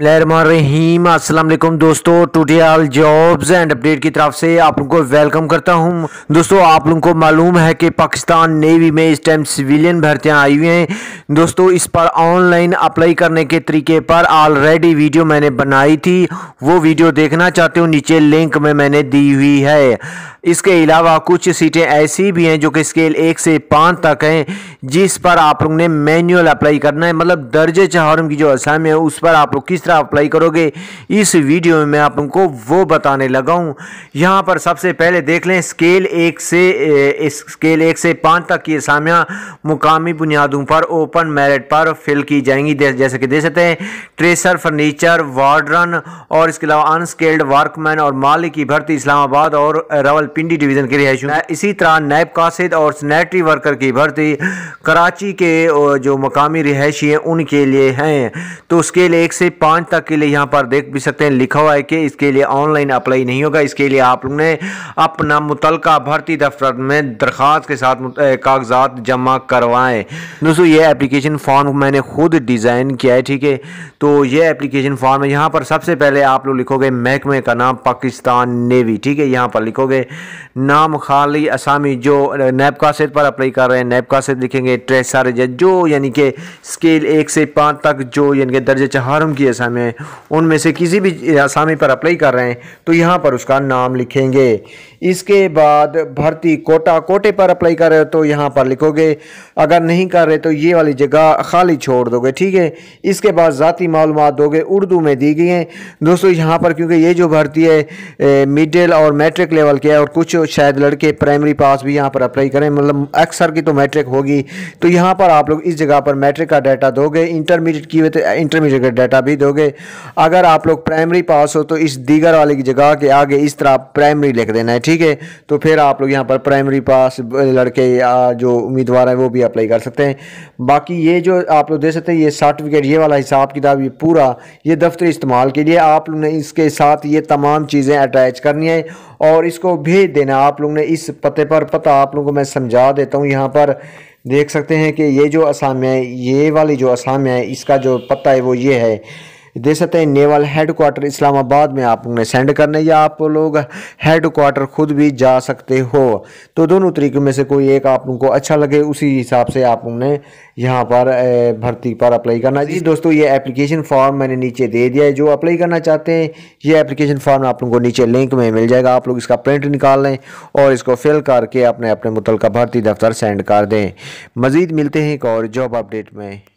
रहीम अस्सलाम वालेकुम दोस्तों टूटियाल जॉब्स एंड अपडेट की तरफ से आप लोगों को वेलकम करता हूं दोस्तों आप लोगों को मालूम है कि पाकिस्तान नेवी में इस टाइम सिविलियन भर्तियां आई हुई हैं दोस्तों इस पर ऑनलाइन अप्लाई करने के तरीके पर ऑलरेडी वीडियो मैंने बनाई थी वो वीडियो देखना चाहते हो नीचे लिंक में मैंने दी हुई है इसके अलावा कुछ सीटें ऐसी भी हैं जो कि स्केल एक से पाँच तक हैं जिस पर आप लोग ने मैनुअल अप्लाई करना है मतलब दर्ज चहारों की जो असाम है उस पर आप लोग किस किस तरह अप्लाई करोगे इस वीडियो में मैं आपको वो बताने लगा हूँ यहाँ पर सबसे पहले देख लें स्केल एक से स्केल एक से पाँच तक की असामियाँ मुकामी बुनियादों पर ओपन मेरिट पर फिल की जाएंगी जैसे कि देख सकते हैं ट्रेसर फर्नीचर वार्डरन और इसके अलावा अनस्केल्ड वर्कमैन और मालिक की भर्ती इस्लामाबाद और रावलपिंडी डिवीज़न के रिहायशों इसी तरह नैब कासिद और सैनिटरी वर्कर की भर्ती कराची के जो मकामी रिहायशी हैं उनके लिए हैं तो स्केल एक से पाँच पाँच तक के लिए यहाँ पर देख भी सकते हैं लिखा हुआ है कि इसके लिए ऑनलाइन अप्लाई नहीं होगा इसके लिए आप लोग ने अपना मुतल भर्ती दफ्तर में दरख्वास्त के साथ कागजात जमा करवाएं दोस्तों ये एप्लीकेशन फॉर्म मैंने खुद डिज़ाइन किया है ठीक है तो ये एप्लीकेशन फॉर्म है यहाँ पर सबसे पहले आप लोग लिखोगे महकमे का नाम पाकिस्तान नेवी ठीक है यहाँ पर लिखोगे नाम खाली असामी जो नैब सेट पर अप्लाई कर रहे हैं नैब सेट लिखेंगे ट्रेसर जो यानी कि स्केल एक से पाँच तक जो यानी कि दर्ज चहारम की भाषा में उनमें से किसी भी आसामी पर अप्लाई कर रहे हैं तो यहाँ पर उसका नाम लिखेंगे इसके बाद भर्ती कोटा कोटे पर अप्लाई कर रहे हो तो यहाँ पर लिखोगे अगर नहीं कर रहे तो ये वाली जगह खाली छोड़ दोगे ठीक है इसके बाद ज़ाती मालूम दोगे उर्दू में दी गई हैं दोस्तों यहाँ पर क्योंकि ये जो भर्ती है मिडिल और मैट्रिक लेवल के है और कुछ शायद लड़के प्राइमरी पास भी यहाँ पर अप्लाई करें मतलब अक्सर की तो मैट्रिक होगी तो यहाँ पर आप लोग इस जगह पर मैट्रिक का डाटा दोगे इंटरमीडिएट की हुए तो इंटरमीडिएट का डाटा भी दोगे करोगे अगर आप लोग प्राइमरी पास हो तो इस दीगर वाले की जगह के आगे इस तरह प्राइमरी लिख देना है ठीक है तो फिर आप लोग यहाँ पर प्राइमरी पास लड़के या जो उम्मीदवार हैं वो भी अप्लाई कर सकते हैं बाकी ये जो आप लोग दे सकते हैं ये सर्टिफिकेट ये वाला हिसाब किताब ये पूरा ये दफ्तर इस्तेमाल के लिए आप लोग ने इसके साथ ये तमाम चीज़ें अटैच करनी है और इसको भेज देना आप लोग ने इस पते पर पता आप लोगों को मैं समझा देता हूँ यहाँ पर देख सकते हैं कि ये जो असामिया है ये वाली जो असामिया है इसका जो पता है वो ये है दे सकते हैं नेवल हेड क्वार्टर इस्लामाबाद में आप उन्हें सेंड करने या आप लोग हेड क्वार्टर खुद भी जा सकते हो तो दोनों तरीके में से कोई एक आप उनको अच्छा लगे उसी हिसाब से आप उन्हें यहाँ पर भर्ती पर अप्लाई करना जी दोस्तों ये एप्लीकेशन फॉर्म मैंने नीचे दे दिया है जो अप्लाई करना चाहते हैं ये एप्लीकेशन फॉर्म आप लोगों को नीचे लिंक में मिल जाएगा आप लोग इसका प्रिंट निकाल लें और इसको फिल करके अपने अपने मुतल भर्ती दफ्तर सेंड कर दें मज़ीद मिलते हैं एक और जॉब अपडेट में